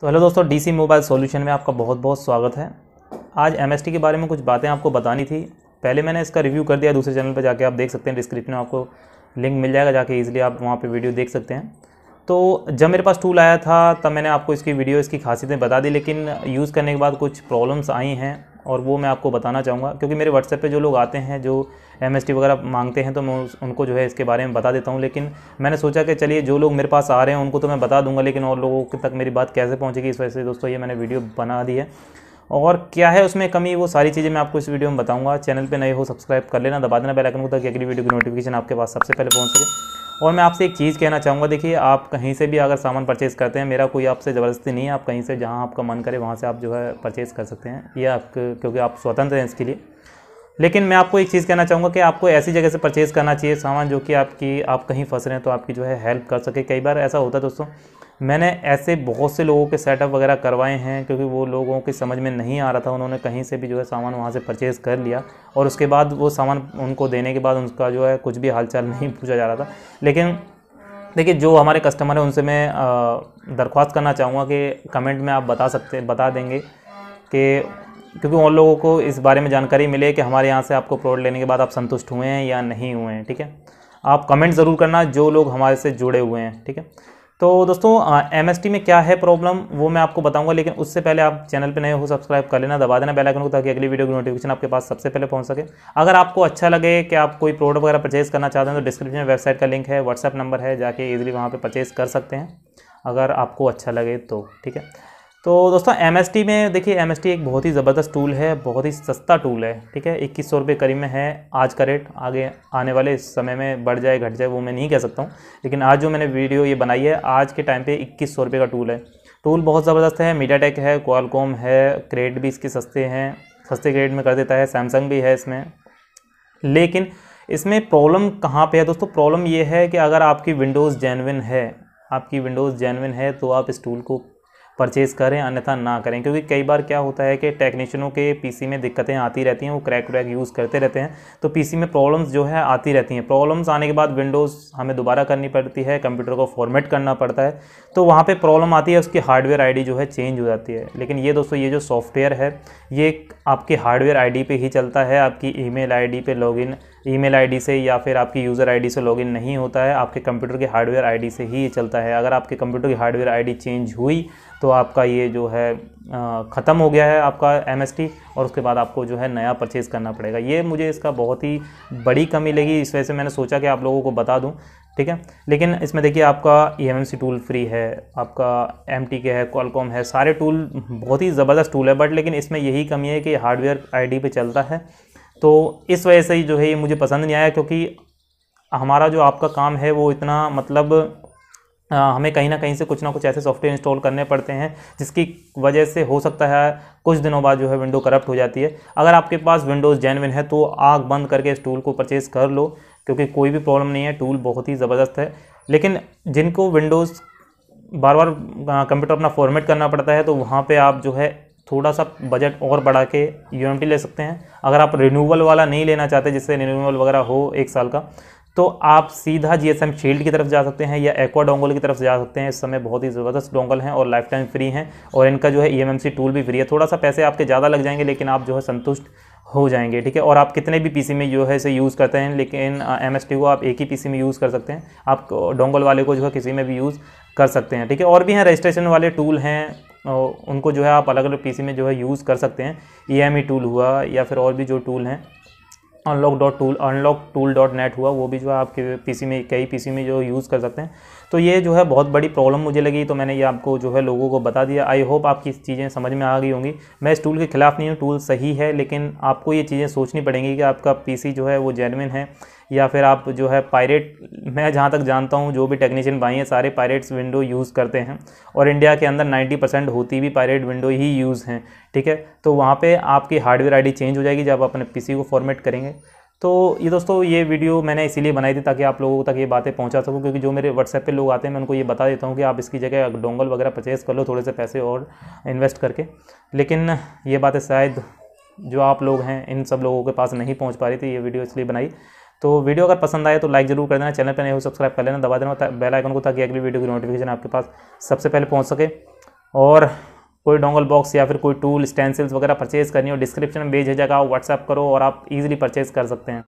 तो हेलो दोस्तों DC mobile solution में आपका बहुत बहुत स्वागत है आज एमएसटी के बारे में कुछ बातें आपको बतानी थी पहले मैंने इसका रिव्यू कर दिया दूसरे चैनल पर जाके आप देख सकते हैं डिस्क्रिप्शन में आपको लिंक मिल जाएगा जाके ईजिली आप वहाँ पर वीडियो देख सकते हैं तो जब मेरे पास टूल आया था तब मैंने आपको इसकी वीडियो इसकी खासियतें बता दी लेकिन यूज़ करने के बाद कुछ प्रॉब्लम्स आई हैं और वो मैं आपको बताना चाहूँगा क्योंकि मेरे व्हाट्सएप पे जो लोग आते हैं जो एम वगैरह मांगते हैं तो मैं उनको जो है इसके बारे में बता देता हूँ लेकिन मैंने सोचा कि चलिए जो लोग मेरे पास आ रहे हैं उनको तो मैं बता दूंगा लेकिन और लोगों तक मेरी बात कैसे पहुँचेगी इस वजह से दोस्तों ये मैंने वीडियो बना दी है और क्या है उसमें कमी वो सारी चीज़ें मैं आपको इस वीडियो में बताऊंगा चैनल पे नए हो सब्सक्राइब कर लेना दबा देना बेल आइकन को ताकि अगली वीडियो की नोटिफिकेशन आपके पास सबसे पहले पहुंच सके और मैं आपसे एक चीज़ कहना चाहूँगा देखिए आप कहीं से भी अगर सामान परचेज़ करते हैं मेरा कोई आपसे ज़बरदस्ती नहीं है आप कहीं से जहाँ आपका मन करे वहाँ से आप जो है परचेज़ कर सकते हैं ये आप क्योंकि आप स्वतंत्र हैं इसके लिए लेकिन मैं आपको एक चीज़ कहना चाहूँगा कि आपको ऐसी जगह से परचेज़ करना चाहिए सामान जो कि आपकी आप कहीं फंस रहे हैं तो आपकी जो है हेल्प कर सके कई बार ऐसा होता है दोस्तों मैंने ऐसे बहुत से लोगों के सेटअप वगैरह करवाए हैं क्योंकि वो लोगों की समझ में नहीं आ रहा था उन्होंने कहीं से भी जो है सामान वहाँ से परचेज़ कर लिया और उसके बाद वो सामान उनको देने के बाद उनका जो है कुछ भी हालचाल नहीं पूछा जा रहा था लेकिन देखिए जो हमारे कस्टमर हैं उनसे मैं दरख्वास्त करना चाहूँगा कि कमेंट में आप बता सकते बता देंगे कि क्योंकि उन लोगों को इस बारे में जानकारी मिले कि हमारे यहाँ से आपको प्रोडक्ट लेने के बाद आप संतुष्ट हुए हैं या नहीं हुए हैं ठीक है आप कमेंट ज़रूर करना जो लोग हमारे से जुड़े हुए हैं ठीक है तो दोस्तों एम में क्या है प्रॉब्लम वो मैं आपको बताऊंगा लेकिन उससे पहले आप चैनल पे नए हो सब्सक्राइब कर लेना दबा देना बेल आइकन को ताकि अगली वीडियो की नोटिफिकेशन आपके पास सबसे पहले पहुंच सके अगर आपको अच्छा लगे कि आप कोई प्रोडक्ट वगैरह परचेज़ करना चाहते हैं तो डिस्क्रिप्शन में वेबसाइट का लिंक है व्हाट्सअप नंबर है जाके ईजिली वहाँ पर परचेज़ कर सकते हैं अगर आपको अच्छा लगे तो ठीक है तो दोस्तों एम में देखिए एम एक बहुत ही ज़बरदस्त टूल है बहुत ही सस्ता टूल है ठीक है इक्कीस सौ रुपये करीब में है आज का रेट आगे आने वाले समय में बढ़ जाए घट जाए वो मैं नहीं कह सकता हूँ लेकिन आज जो मैंने वीडियो ये बनाई है आज के टाइम पे इक्कीस सौ रुपये का टूल है टूल बहुत ज़बरदस्त है मीडिया टेक है क्वालकॉम है क्रेड भी इसके सस्ते हैं सस्ते ग्रेड में कर देता है सैमसंग भी है इसमें लेकिन इसमें प्रॉब्लम कहाँ पर है दोस्तों प्रॉब्लम ये है कि अगर आपकी विंडोज़ जेनविन है आपकी विंडोज़ जेनविन है तो आप इस टूल को परचेज़ करें अन्यथा ना करें क्योंकि कई बार क्या होता है कि टेक्नीशियनों के पीसी में दिक्कतें आती रहती हैं वो क्रैक व्रैक यूज़ करते रहते हैं तो पीसी में प्रॉब्लम्स जो है आती रहती हैं प्रॉब्लम्स आने के बाद विंडोज़ हमें दोबारा करनी पड़ती है कंप्यूटर को फॉर्मेट करना पड़ता है तो वहाँ पर प्रॉब्लम आती है उसकी हार्डवेयर आई जो है चेंज हो जाती है लेकिन ये दोस्तों ये जो सॉफ्टवेयर है ये आपके हार्डवेयर आई डी ही चलता है आपकी email ID login email ID से या फिर आपकी यूज़र आईडी से लॉगिन नहीं होता है आपके कंप्यूटर के हार्डवेयर आईडी से ही ये चलता है अगर आपके कंप्यूटर की हार्डवेयर आईडी चेंज हुई तो आपका ये जो है ख़त्म हो गया है आपका एम और उसके बाद आपको जो है नया परचेज़ करना पड़ेगा ये मुझे इसका बहुत ही बड़ी कमी लगी इस वजह से मैंने सोचा कि आप लोगों को बता दूँ ठीक है लेकिन इसमें देखिए आपका ई टूल फ्री है आपका एम के है कॉलकॉम है सारे टूल बहुत ही ज़बरदस्त टूल है बट लेकिन इसमें यही कमी है कि हार्डवेयर आई पे चलता है तो इस वजह से ही जो है ये मुझे पसंद नहीं आया क्योंकि हमारा जो आपका काम है वो इतना मतलब आ, हमें कहीं ना कहीं से कुछ ना कुछ ऐसे सॉफ्टवेयर इंस्टॉल करने पड़ते हैं जिसकी वजह से हो सकता है कुछ दिनों बाद जो है विंडो करप्ट हो जाती है अगर आपके पास विंडोज़ जेनविन है तो आग बंद करके इस टूल को परचेज़ कर लो क्योंकि कोई भी प्रॉब्लम नहीं है टूल बहुत ही ज़बरदस्त है लेकिन जिनको विंडोज़ बार बार कंप्यूटर अपना फॉर्मेट करना पड़ता है तो वहाँ पे आप जो है थोड़ा सा बजट और बढ़ा के यू ले सकते हैं अगर आप रिन्यूअल वाला नहीं लेना चाहते जिससे रिन्यूअल वगैरह हो एक साल का तो आप सीधा जी एस एम शील्ड की तरफ जा सकते हैं या एक्वा डोंगल की तरफ जा सकते हैं इस समय बहुत ही ज़बरदस्त डोंगल हैं और लाइफ टाइम फ्री हैं और इनका जो है E M M C tool भी फ्री है थोड़ा सा पैसे आपके ज़्यादा लग जाएंगे लेकिन आप जो है संतुष्ट हो जाएंगे ठीक है और आप कितने भी पीसी में जो है इसे यूज़ करते हैं लेकिन एम एस टी को आप एक ही पीसी में यूज़ कर सकते हैं आप डोंगल वाले को जो है किसी में भी यूज़ कर सकते हैं ठीक है और भी हैं रजिस्ट्रेशन वाले टूल हैं उनको जो है आप अलग अलग पीसी में जो है यूज़ कर सकते हैं ई e टूल e हुआ या फिर और भी जो टूल हैं unlock dot tool unlock tool dot net हुआ वो भी जो है आपके पीसी में कई पीसी में जो यूज़ कर सकते हैं तो ये जो है बहुत बड़ी प्रॉब्लम मुझे लगी तो मैंने ये आपको जो है लोगों को बता दिया आई होप आपकी चीज़ें समझ में आ गई होंगी मैं इस टूल के खिलाफ़ नहीं हूँ टूल सही है लेकिन आपको ये चीज़ें सोचनी पड़ेंगी कि आपका पी जो है वो जेनविन है या फिर आप जो है पायरेट मैं जहाँ तक जानता हूँ जो भी टेक्नीशियन भाई हैं सारे पायरेट्स विंडो यूज़ करते हैं और इंडिया के अंदर 90 परसेंट होती भी पायरेट विंडो ही यूज़ हैं ठीक है तो वहाँ पे आपकी हार्डवेयर आईडी चेंज हो जाएगी जब आप अपने पीसी को फॉर्मेट करेंगे तो ये दोस्तों ये वीडियो मैंने इसीलिए बनाई थी ताकि आप लोगों तक ये बातें पहुँचा सकूँ क्योंकि जो मेरे व्हाट्सएप पर लोग आते हैं मैं उनको ये बता देता हूँ कि आप इसकी जगह डोंगल वगैरह परचेज़ कर लो थोड़े से पैसे और इन्वेस्ट करके लेकिन ये बातें शायद जो आप लोग हैं इन सब लोगों के पास नहीं पहुँच पा रही थी ये वीडियो इसलिए बनाई तो वीडियो अगर पसंद आए तो लाइक जरूर कर देना चैनल पर नहीं हो सब्सक्राइब कर लेना दबा देना बेल आइकन को ताकि अगली वीडियो की नोटिफिकेशन आपके पास सबसे पहले पहुँच सके और कोई डोंगल बॉक्स या फिर कोई टूल स्टेंसिल्स वगैरह परचेज़ करनी हो डिस्क्रिप्शन में भेज भेजा जाएगा व्हाट्सएप करो और आप इजीली परचेज़ कर सकते हैं